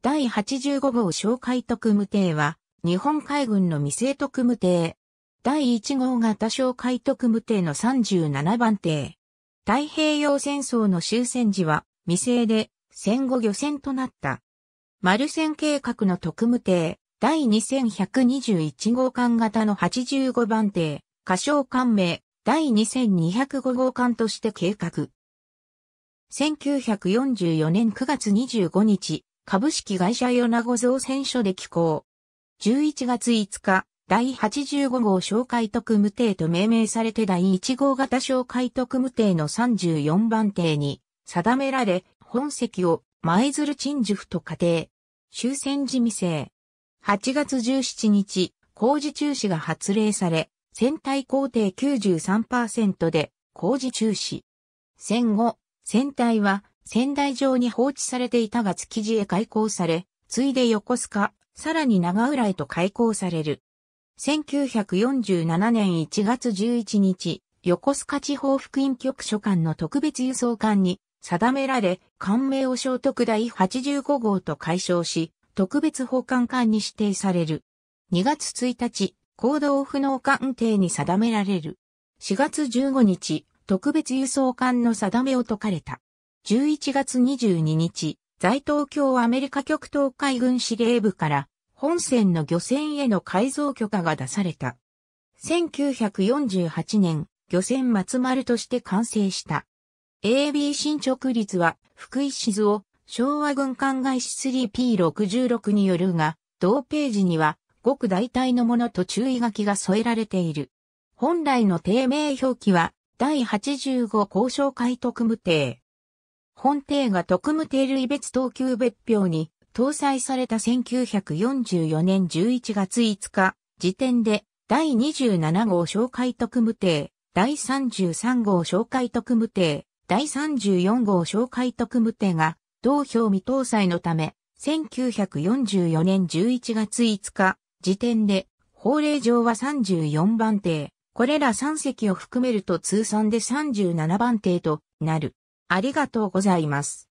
第85号哨戒特務艇は、日本海軍の未成特務艇。第1号型哨戒特務艇の37番艇。太平洋戦争の終戦時は、未成で、戦後漁船となった。丸戦計画の特務艇、第2121号艦型の85番艇、仮称艦名、第2205号艦として計画。1944年9月25日、株式会社ナゴ造船所で寄港。11月5日、第85号紹介特務艇と命名されて第1号型紹介特務艇の34番艇に定められ、本籍を舞鶴鎮守府と仮定。終戦時未成。8月17日、工事中止が発令され、船体工程93%で工事中止。戦後、船体は仙台城に放置されていたが築地へ開港され、ついで横須賀、さらに長浦へと開港される。1947年1月11日、横須賀地方福音局所管の特別輸送艦に定められ、艦名を聖徳第85号と解消し、特別保管艦に指定される。2月1日、行動不能艦艇に定められる。4月15日、特別輸送艦の定めを解かれた。11月22日、在東京アメリカ極東海軍司令部から本船の漁船への改造許可が出された。1948年、漁船松丸として完成した。AB 進直率は福井静雄昭和軍艦外資 3P66 によるが、同ページには、ごく大体のものと注意書きが添えられている。本来の定名表記は、第85交渉会特務艇、本艇が特務艇類別等級別表に搭載された1944年11月5日時点で第27号哨戒特務艇、第33号哨戒特務艇、第34号哨戒特務艇が同表未搭載のため1944年11月5日時点で法令上は34番艇、これら3隻を含めると通算で37番艇となる。ありがとうございます。